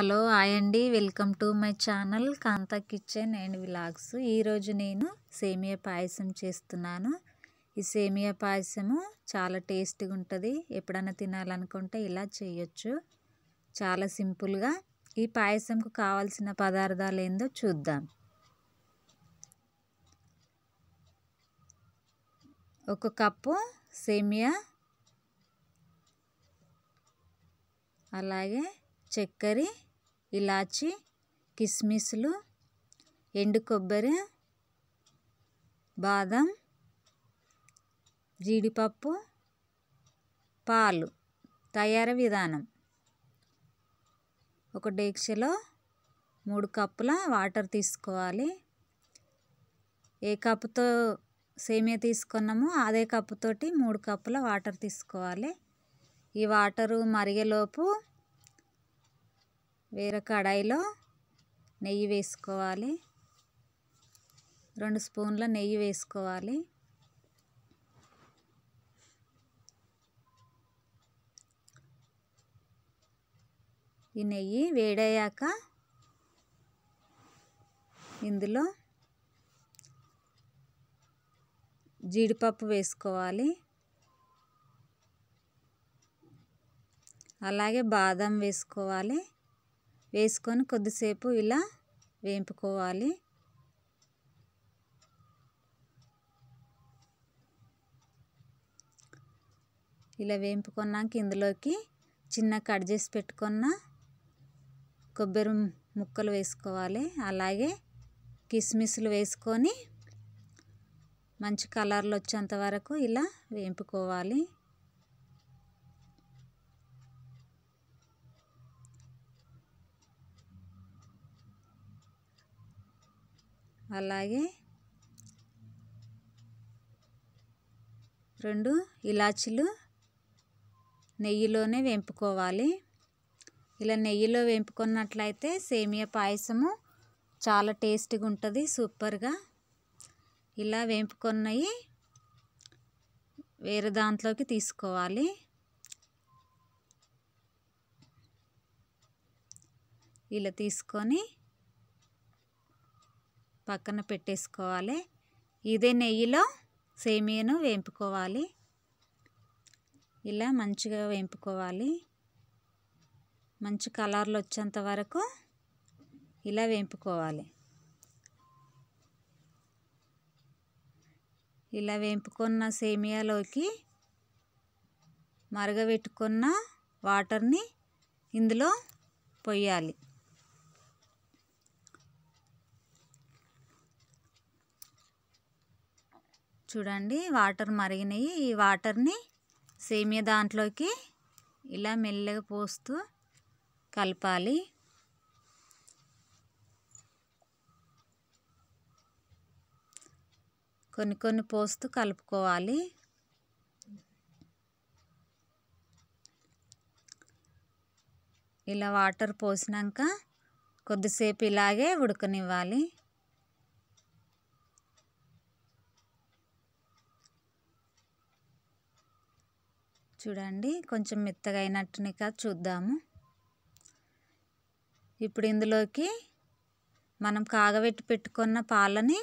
hello hi అండి welcome to my channel Kantha kitchen and vlogs ఈరోజు నేను సేమియా పాయసం చేస్తున్నాను ఈ సేమియా పాయసము చాలా టేస్టీగా ఉంటుంది ఎప్పుడైనా తినాలనుకుంటే ఇలా చేయొచ్చు చాలా సింపుల్గా ఈ పాయసంకు కావాల్సిన పదార్థాలు ఏందో చూద్దాం ఒక కప్పు సేమియా అలాగే చక్కెర ఇలాచి కిస్మిస్లు ఎండు కొబ్బరి బాదం జీడిపప్పు పాలు తయారీ విధానం ఒక డేక్షలో మూడు కప్పుల వాటర్ తీసుకోవాలి ఏ కప్పుతో సేమియా తీసుకున్నామో అదే కప్పుతోటి మూడు కప్పుల వాటర్ తీసుకోవాలి ఈ వాటరు మరిగేలోపు వేరే కడాయిలో నెయ్యి వేసుకోవాలి రెండు స్పూన్ల నెయ్యి వేసుకోవాలి ఈ నెయ్యి వేడయ్యాక ఇందులో జీడిపప్పు వేసుకోవాలి అలాగే బాదం వేసుకోవాలి వేసుకొని కొద్దిసేపు ఇలా వేపుకోవాలి ఇలా వేపుకున్నాక ఇందులోకి చిన్న కట్ చేసి పెట్టుకున్న కొబ్బరి ముక్కలు వేసుకోవాలి అలాగే కిస్మిస్లు వేసుకొని మంచి కలర్లు వచ్చేంత వరకు ఇలా వేపుకోవాలి అలాగే రెండు ఇలాచీలు నెయ్యిలోనే వేపుకోవాలి ఇలా నెయ్యిలో వేపుకున్నట్లయితే సేమియా పాయసము చాలా టేస్టీగా ఉంటుంది సూపర్గా ఇలా వేంపుకున్నవి వేరే దాంట్లోకి తీసుకోవాలి ఇలా తీసుకొని పక్కన పెట్టేసుకోవాలి ఇదే నెయ్యిలో సేమియాను వేంపుకోవాలి ఇలా మంచిగా వేంపుకోవాలి మంచి కలర్లు వచ్చేంత వరకు ఇలా వేంపుకోవాలి ఇలా వేంపుకున్న సేమియాలోకి మరగబెట్టుకున్న వాటర్ని ఇందులో పొయ్యాలి చూడండి వాటర్ మరిగినాయి ఈ వాటర్ని సేమియా దాంట్లోకి ఇలా మెల్లగా పోస్తూ కలపాలి కొన్ని కొన్ని పోస్తూ కలుపుకోవాలి ఇలా వాటర్ పోసినాక కొద్దిసేపు ఇలాగే ఉడకనివ్వాలి చూడండి కొంచెం మెత్తగా అయినట్టునే కాదు చూద్దాము ఇప్పుడు ఇందులోకి మనం కాగబెట్టి పెట్టుకున్న పాలని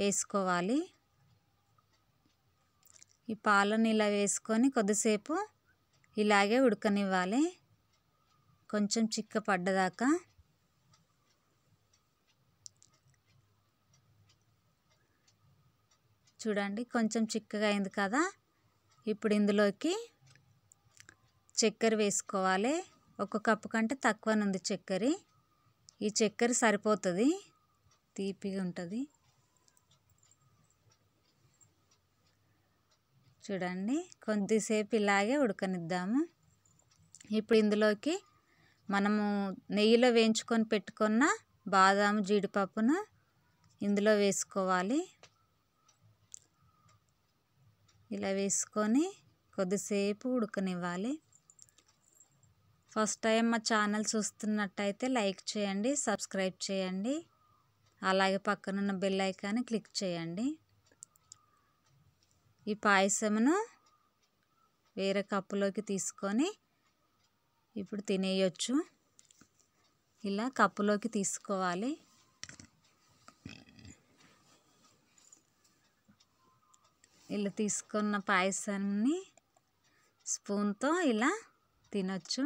వేసుకోవాలి ఈ పాలను ఇలా వేసుకొని కొద్దిసేపు ఇలాగే ఉడకనివ్వాలి కొంచెం చిక్క పడ్డదాకా చూడండి కొంచెం చిక్కగా అయింది కదా ఇప్పుడు ఇందులోకి చక్కెర వేసుకోవాలి ఒక కప్పు కంటే తక్కువనుంది చక్కెర ఈ చక్కెర సరిపోతుంది తీపిగా ఉంటుంది చూడండి కొద్దిసేపు ఇలాగే ఉడకనిద్దాము ఇప్పుడు ఇందులోకి మనము నెయ్యిలో వేయించుకొని పెట్టుకున్న బాదాము జీడిపప్పును ఇందులో వేసుకోవాలి ఇలా వేసుకొని కొద్దిసేపు ఉడకనివ్వాలి ఫస్ట్ టైం మా ఛానల్ చూస్తున్నట్టయితే లైక్ చేయండి సబ్స్క్రైబ్ చేయండి అలాగే పక్కనున్న బెల్ ఐకాన్ని క్లిక్ చేయండి ఈ పాయసమును వేరే కప్పులోకి తీసుకొని ఇప్పుడు తినేయొచ్చు ఇలా కప్పులోకి తీసుకోవాలి ఇలా తీసుకున్న పాయసాన్ని స్పూన్తో ఇలా తినొచ్చు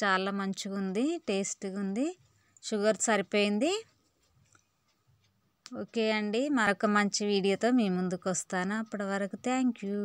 చాలా మంచిగా ఉంది టేస్ట్గా ఉంది షుగర్ సరిపోయింది ఓకే అండి మరొక మంచి వీడియోతో మీ ముందుకు వస్తాను అప్పటి వరకు థ్యాంక్ యూ